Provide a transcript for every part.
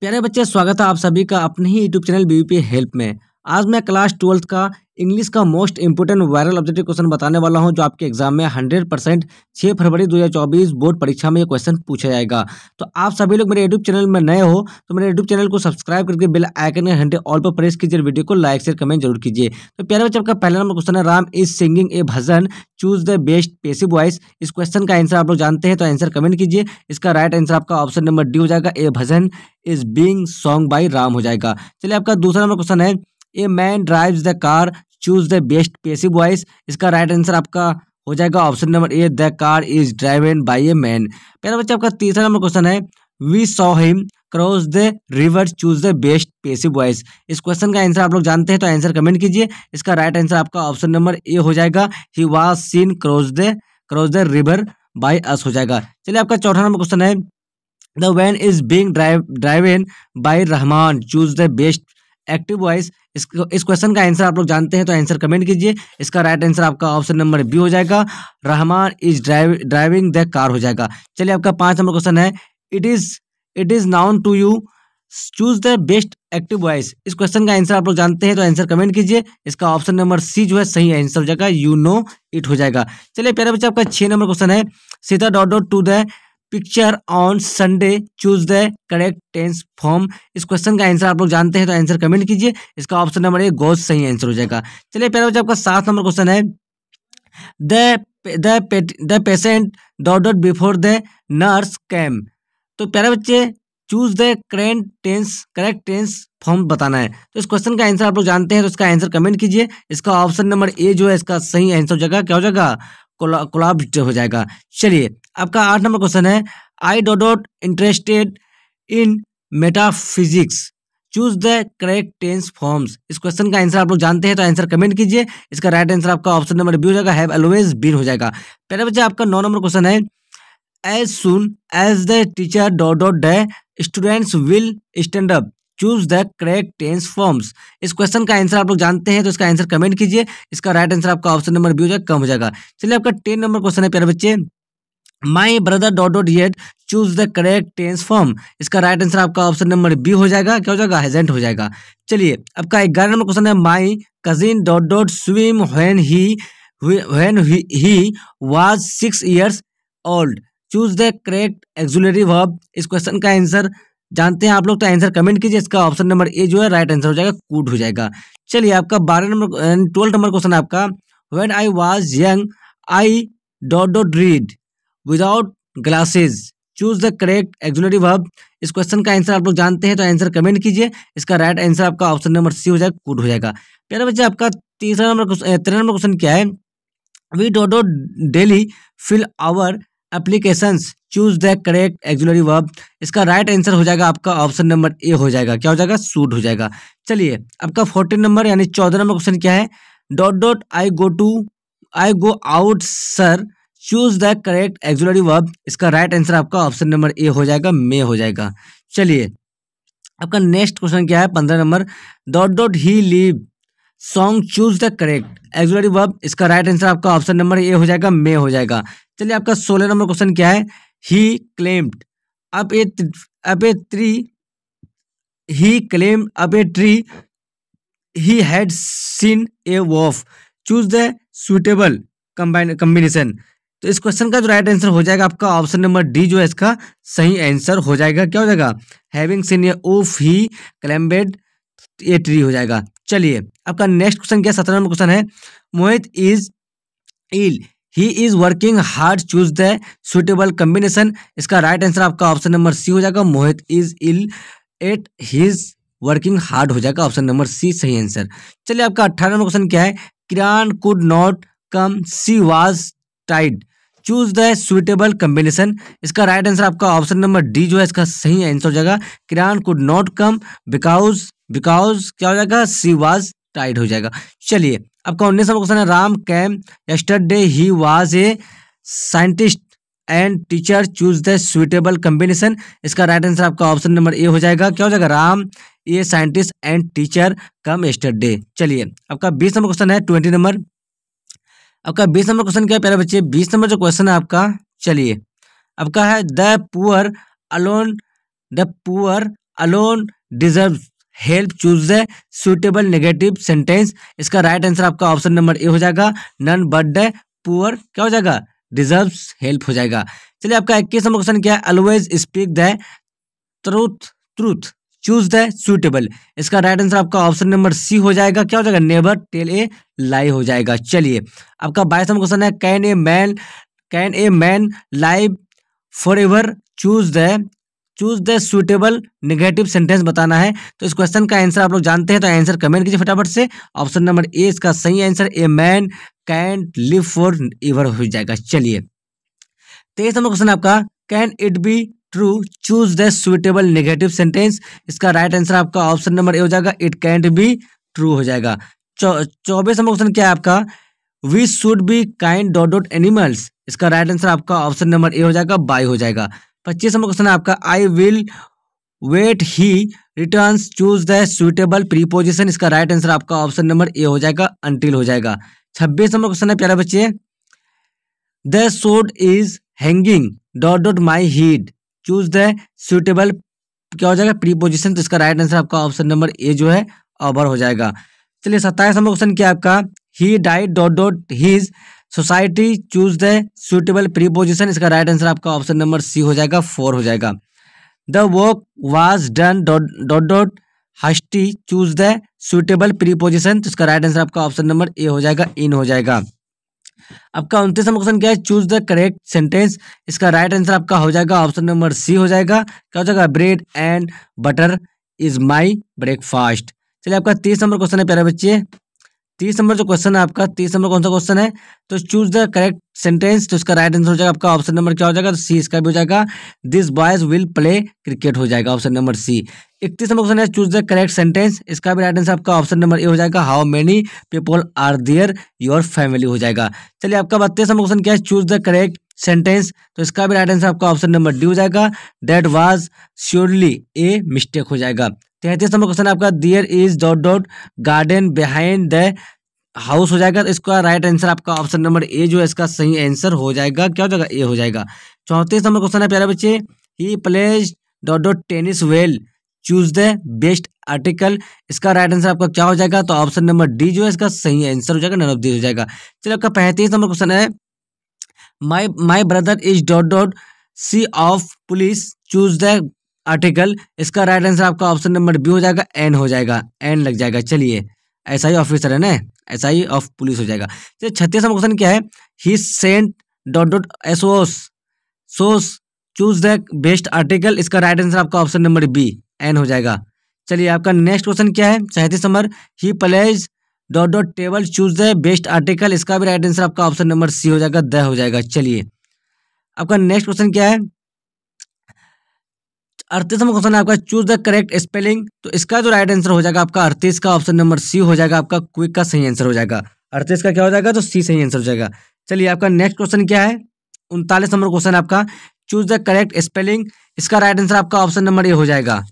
प्यारे बच्चे स्वागत है आप सभी का अपने ही यूट्यूब चैनल बीवीपी हेल्प में आज मैं क्लास ट्वेल्थ का इंग्लिश का most important viral objective question बताने वाला हूं जो आपके एग्जाम में 100 परसेंट छः फरवरी 2024 बोर्ड परीक्षा में ये क्वेश्चन पूछा जाएगा तो आप सभी लोग मेरे यूट्यूब चैनल में नए हो तो मेरे यूट्यूब चैनल को सब्सक्राइब करके बिल आइकन के घंटे ऑल पर प्रेस कीजिए वीडियो को लाइक शेयर कमेंट जरूर कीजिए तो प्यारे बच्चे आपका पहला नंबर क्वेश्चन है Ram is singing a bhajan choose the best passive voice इस क्वेश्चन का आंसर आप लोग जानते हैं तो आंसर कमेंट कीजिए इसका राइट आंसर आपका ऑप्शन नंबर डी हो जाएगा a bhajan is being song by Ram हो जाएगा चलिए आपका दूसरा नंबर क्वेश्चन है a man drives the car choose the best passive voice इसका राइट आंसर आपका हो जाएगा option number A the car is driven by a man पहला बच्चा आपका तीसरा नंबर क्वेश्चन है we saw him cross the river choose the best passive voice इस क्वेश्चन का आंसर आप लोग जानते हैं तो आंसर कमेंट कीजिए इसका राइट आंसर आपका ऑप्शन नंबर ए हो जाएगा he was seen cross the cross the river by us हो जाएगा चलिए आपका चौथा नंबर क्वेश्चन है the van is being drive driven by Rahman choose the best active voice इस क्वेश्चन का आंसर आप लोग जानते हैं तो आंसर कमेंट कीजिए इसका राइट आंसर आपका ऑप्शन नंबर बी हो जाएगा Rahman is drive driving the car हो जाएगा चलिए आपका पांच नंबर क्वेश्चन है it is it is noun to you choose the best active voice इस क्वेश्चन का आंसर आप लोग जानते हैं तो आंसर कमेंट कीजिए इसका ऑप्शन नंबर सी जो है सही आंसर हो जाएगा यू नो इट हो जाएगा चलिए प्यारे बच्चे आपका छह नंबर क्वेश्चन है सीधा dot dot to the picture on Sunday choose the correct tense form इस क्वेश्चन का आंसर आप लोग जानते हैं तो आंसर कमेंट कीजिए इसका ऑप्शन नंबर ए गोज सही आंसर हो जाएगा चलिए पहले बच्चे आपका सात नंबर क्वेश्चन है the patient dot before the nurse came तो प्यारे बच्चे choose the current tense correct tense form बताना है तो इस क्वेश्चन का आंसर आप लोग जानते हैं तो इसका आंसर कमेंट कीजिए इसका ऑप्शन नंबर ए जो है इसका सही आंसर हो जाएगा क्या हो जाएगा कोलाब्ड हो जाएगा चलिए आपका आठ नंबर क्वेश्चन है I do dot interested in metaphysics choose the correct tense forms इस क्वेश्चन का आंसर आप लोग जानते हैं तो आंसर कमेंट कीजिए इसका राइट right आंसर आपका ऑप्शन नंबर बी हो जाएगा हैव ऑलवेज बीन हो जाएगा पहले बच्चे आपका नौ नंबर क्वेश्चन है as soon as the teacher dot dot the students will stand up choose the correct tense forms इस क्वेश्चन का आंसर आप लोग जानते हैं तो इसका आंसर कमेंट कीजिए इसका राइट right आंसर आपका ऑप्शन नंबर बी हो जाएगा कम हो जाएगा चलिए आपका टेन नंबर क्वेश्चन है प्यारे बच्चे my brother dot dot yet choose the correct tense form इसका राइट आंसर आपका ऑप्शन नंबर बी हो जाएगा क्या हो जाएगा हेजेंट हो जाएगा चलिए आपका ग्यारह नंबर क्वेश्चन है my cousin dot dot swim when he when he was six years old choose the correct auxiliary verb इस क्वेश्चन का आंसर जानते हैं आप लोग तो आंसर कमेंट कीजिए इसका ऑप्शन नंबर ए जो है राइट आंसर हो जाएगा कूड हो जाएगा चलिए आपका बारह नंबर ट्वेल्थ नंबर क्वेश्चन है आपका when I was young I dot dot read without glasses choose the correct auxiliary verb इस क्वेश्चन का आंसर आप लोग जानते हैं तो आंसर कमेंट कीजिए इसका राइट आंसर आपका ऑप्शन नंबर सी हो जाएगा कूट हो जाएगा प्यारे बच्चे आपका तीसरा नंबर तेरह नंबर क्वेश्चन क्या है we do do daily fill our applications choose the correct auxiliary verb इसका राइट आंसर हो जाएगा आपका ऑप्शन नंबर ए हो जाएगा क्या हो जाएगा सूट हो जाएगा चलिए आपका फोर्टीन नंबर यानी चौदह नंबर क्वेश्चन क्या है dot dot I go to I go out sir choose the correct auxiliary verb इसका राइट right आंसर आपका ऑप्शन नंबर ए हो जाएगा मे हो जाएगा चलिए आपका नेक्स्ट क्वेश्चन क्या है पंद्रह number dot dot he leave soon choose the correct auxiliary verb इसका राइट right आंसर आपका ऑप्शन नंबर ए हो जाएगा मे हो जाएगा चलिए आपका सोलह नंबर क्वेश्चन क्या है he climbed up a up a tree he climb up a tree he had seen a wolf choose the suitable combine combination तो इस क्वेश्चन का जो राइट आंसर हो जाएगा आपका ऑप्शन नंबर डी जो है इसका सही आंसर हो जाएगा क्या हो जाएगा having seen wolf he climbed a tree हो जाएगा चलिए आपका नेक्स्ट क्वेश्चन क्या सत्रह नंबर क्वेश्चन है Mohit is ill he is working hard choose the suitable combination इसका राइट आंसर आपका ऑप्शन नंबर सी हो जाएगा Mohit is ill yet his working hard हो जाएगा ऑप्शन नंबर सी सही आंसर चलिए आपका अट्ठारह नंबर क्वेश्चन क्या है Kiran could not come she was टाइड चूज द सुइटेबल कम्बिनेशन इसका राइट right आंसर आपका ऑप्शन नंबर डी जो है इसका सही आंसर हो जाएगा Kiran could not come because because क्या हो जाएगा सी वाज टाइड हो जाएगा चलिए आपका उन्नीस नंबर क्वेश्चन है राम कैम यस्टरडे ही was a scientist and teacher choose the suitable combination इसका राइट right आंसर आपका ऑप्शन नंबर ए हो जाएगा क्या हो जाएगा Ram a scientist and teacher come yesterday चलिए आपका बीस नंबर क्वेश्चन है ट्वेंटी नंबर आपका बीस नंबर क्वेश्चन क्या है प्यारे बच्चे बीस नंबर जो क्वेश्चन है आपका चलिए आपका है the poor alone the poor alone deserve help choose the suitable negative sentence इसका राइट आंसर आपका ऑप्शन नंबर ए हो जाएगा नन बट द पुअर क्या हो जाएगा डिजर्व हेल्प हो जाएगा चलिए आपका इक्कीस नंबर क्वेश्चन क्या है always speak the truth truth choose the suitable इसका राइट आंसर आपका ऑप्शन नंबर सी हो जाएगा क्या हो जाएगा नेबर टेल ए लाई हो जाएगा चलिए आपका बाईस नंबर क्वेश्चन है can a man can a man live forever choose the choose the suitable negative sentence बताना है तो इस क्वेश्चन का आंसर आप लोग जानते हैं तो आंसर कमेंट कीजिए फटाफट से ऑप्शन नंबर ए इसका सही answer a man can live forever हो जाएगा चलिए तेईस नंबर क्वेश्चन आपका can it be true choose the suitable negative sentence इसका राइट right आंसर आपका ऑप्शन नंबर ए हो जाएगा इट कैंट बी ट्रू हो जाएगा चौबीस नंबर क्वेश्चन क्या है आपका we should be kind dot dot animals इसका राइट right आंसर आपका ऑप्शन नंबर ए हो जाएगा बाई हो जाएगा पच्चीस नंबर क्वेश्चन है आपका I will wait he return choose the suitable preposition इसका राइट right आंसर आपका ऑप्शन नंबर ए हो जाएगा अंटिल हो जाएगा छब्बीस नंबर क्वेश्चन है प्यारे बच्चे the sword is hanging dot dot my head choose the suitable क्या हो जाएगा प्रीपोजिशन तो इसका राइट आंसर आपका ऑप्शन नंबर ए जो है ओवर हो जाएगा चलिए सत्ताईस नंबर क्वेश्चन क्या आपका he died dot dot his society choose the suitable preposition इसका राइट आंसर आपका ऑप्शन नंबर सी हो जाएगा फोर हो जाएगा the work was done dot dot dot hasty choose the suitable preposition तो इसका राइट आंसर आपका ऑप्शन नंबर ए हो जाएगा इन हो जाएगा आपका उनतीसवा क्वेश्चन क्या है चूज द करेक्ट सेंटेंस इसका राइट आंसर आपका हो जाएगा ऑप्शन नंबर सी हो जाएगा क्या हो जाएगा bread and butter is my breakfast चलिए आपका तीस नंबर क्वेश्चन है प्यारे बच्चे तीस नंबर जो क्वेश्चन है आपका तीस नंबर कौन सा क्वेश्चन है तो चूज द करेक्ट सेंटेंस तो इसका राइट आंसर हो जाएगा आपका ऑप्शन नंबर क्या हो जाएगा तो सी इसका भी हो जाएगा this boys will play cricket हो जाएगा ऑप्शन नंबर सी इकतीस नंबर क्वेश्चन है चूज द करेक्ट सेंटेंस इसका भी राइट आंसर आपका ऑप्शन नंबर ए हो जाएगा how many people are there your family हो जाएगा चलिए आपका बत्तीस नंबर क्वेश्चन क्या है चूज द करेक्ट सेंटेंस तो इसका भी राइट आंसर आपका ऑप्शन नंबर डी हो जाएगा that was surely a mistake हो जाएगा तैतीस नंबर क्वेश्चन आपका there is dot dot garden behind the house हो जाएगा तो इसका राइट आंसर आपका ऑप्शन नंबर ए जो है इसका सही आंसर हो जाएगा क्या हो जाएगा ए हो जाएगा चौंतीस नंबर क्वेश्चन है प्यारे बच्चे he plays dot dot tennis well choose the best article इसका राइट आंसर आपका क्या हो जाएगा तो ऑप्शन नंबर डी जो है इसका सही आंसर हो जाएगा नन ऑफ डी हो जाएगा चलो आपका पैंतीस नंबर क्वेश्चन है my my brother is dot dot see of police choose the article इसका राइट आंसर आपका ऑप्शन नंबर बी हो जाएगा एन हो जाएगा एन लग जाएगा चलिए ऐसा ही ऑफिसर है ना ऐसा ही ऑफ पुलिस हो जाएगा चलिए छत्तीस नंबर क्वेश्चन क्या है he sent dot dot S O S choose the best article इसका राइट आंसर आपका ऑप्शन नंबर बी एन हो जाएगा चलिए आपका नेक्स्ट क्वेश्चन क्या है सैंतीस number he plays dot dot table choose the best article इसका भी राइट आंसर आपका ऑप्शन नंबर सी हो जाएगा द हो जाएगा चलिए आपका नेक्स्ट क्वेश्चन क्या है अड़तीसवा क्वेश्चन है आपका चूज द करेक्ट स्पेलिंग तो इसका जो राइट आंसर हो जाएगा आपका अड़तीस का ऑप्शन नंबर सी हो जाएगा आपका क्विक का सही आंसर हो जाएगा अड़तीस का क्या हो जाएगा तो सी सही आंसर हो जाएगा चलिए आपका नेक्स्ट क्वेश्चन क्या है उनतालीस नंबर क्वेश्चन आपका चूज द करेक्ट स्पेलिंग इसका राइट आंसर आपका ऑप्शन नंबर ए हो जाएगा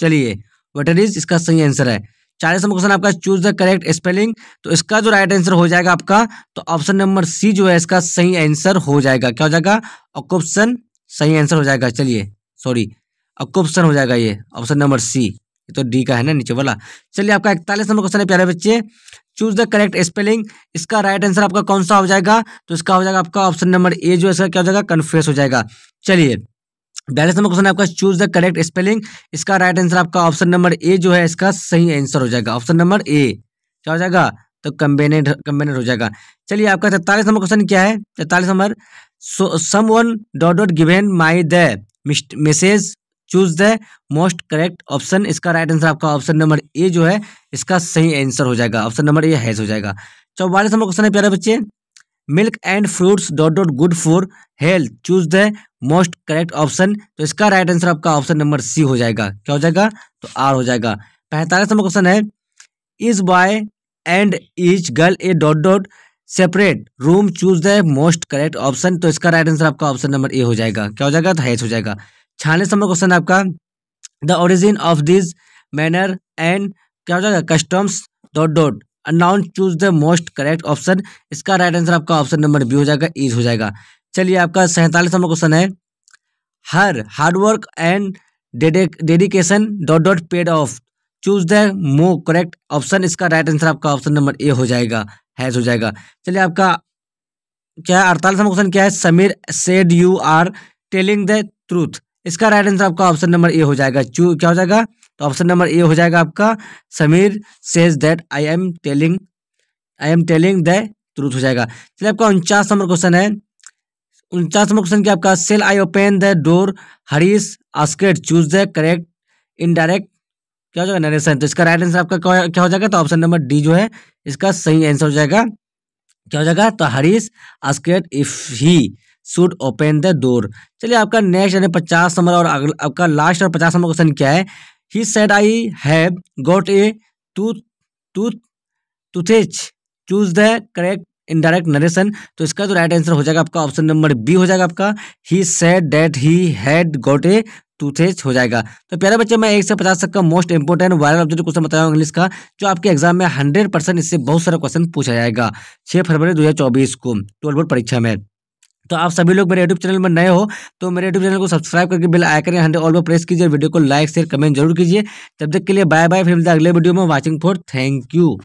चलिए वट इज इसका सही आंसर है चालीस नंबर क्वेश्चन आपका चूज द करेक्ट स्पेलिंग तो इसका जो राइट आंसर हो जाएगा आपका तो ऑप्शन नंबर सी जो है इसका सही आंसर हो जाएगा क्या हो जाएगा ऑप्शन सही आंसर हो जाएगा चलिए सॉरी अब क्वेश्चन हो जाएगा ये ऑप्शन नंबर सी ये तो डी का है ना नीचे वाला चलिए आपका इकतालीस नंबर क्वेश्चन है प्यारे बच्चे चूज द करेक्ट स्पेलिंग इसका राइट आंसर आपका कौन सा हो जाएगा तो इसका हो जाएगा आपका ऑप्शन नंबर ए जो इसका क्या हो जाएगा कन्फ्यूज हो जाएगा चलिए बयालीस नंबर क्वेश्चन है आपका चूज द करेक्ट स्पेलिंग इसका राइट आंसर आपका ऑप्शन नंबर ए जो है इसका सही आंसर हो जाएगा ऑप्शन नंबर ए क्या हो जाएगा तो कम्बेनेट कम्बेनेट हो जाएगा चलिए आपका तैतालीस नंबर क्वेश्चन क्या है तैतालीस number someone dot dot given my the mist message choose the most correct option इसका राइट आंसर आपका ऑप्शन नंबर ए जो है इसका सही आंसर हो जाएगा ऑप्शन नंबर ए हैज हो जाएगा चौवालीस नंबर क्वेश्चन है प्यारे बच्चे milk and fruits dot dot good for health choose the most correct option तो इसका राइट आंसर आपका ऑप्शन नंबर सी हो जाएगा क्या हो जाएगा तो आर हो जाएगा पैंतालीस नंबर क्वेश्चन है each boy and each girl a dot dot separate room choose the most correct option तो इसका राइट आंसर आपका ऑप्शन नंबर ए हो जाएगा क्या हो जाएगा तो हैच हो जाएगा छियालीस नंबर क्वेश्चन आपका the origin of this manner and क्या हो जाएगा customs dot dot announce choose the most correct option इसका राइट आंसर आपका ऑप्शन नंबर बी हो जाएगा ईज e हो जाएगा चलिए आपका सैंतालीस नंबर क्वेश्चन है her hard work and dedication dot dot paid off choose the मो करेक्ट ऑप्शन इसका राइट आंसर आपका ऑप्शन नंबर ए हो जाएगा हैज हो जाएगा चलिए आपका क्या अड़तालीस नंबर क्वेश्चन क्या है Sameer said you are telling the truth इसका राइट आंसर आपका ऑप्शन नंबर ए हो जाएगा चू क्या हो जाएगा तो ऑप्शन नंबर ए हो जाएगा आपका Sameer says that I am telling I am telling the truth हो जाएगा चलिए आपका उनचास नंबर क्वेश्चन है उनचास नंबर क्वेश्चन क्या आपका shall I open the door Harish asked choose the correct indirect क्या हो जाएगा नरेशन तो इसका राइट आंसर आपका क्या हो जाएगा तो ऑप्शन नंबर डी जो है इसका सही आंसर हो जाएगा क्या हो जाएगा तो Harish asked if he should open the door चलिए आपका नेक्स्ट यानी पचास नंबर और आपका लास्ट और पचास नंबर क्वेश्चन क्या है he said I have got a tooth tooth toothache choose the correct indirect narration तो इसका जो राइट आंसर हो जाएगा आपका ऑप्शन नंबर बी हो जाएगा आपका he said that he had got a toothache हो जाएगा तो प्यारे बच्चे मैं एक से पचास तक का most important viral object question बताया इंग्लिश का जो आपके एग्जाम में हंड्रेड परसेंट इससे बहुत सारा क्वेश्चन पूछा जाएगा छः फरवरी दो को ट्वेल्थ बोर्ड परीक्षा में तो आप सभी लोग मेरे यूट्यूब चैनल में नए हो तो मेरे यूट्यूब चैनल को सब्सक्राइब करके बिल आइकन हंड्रेड ऑल पर प्रेस कीजिए वीडियो को लाइक शेयर कमेंट जरूर कीजिए तब तक के लिए बाय बाय फिर मिलता है अगले वीडियो में वॉचिंग फॉर थैंक यू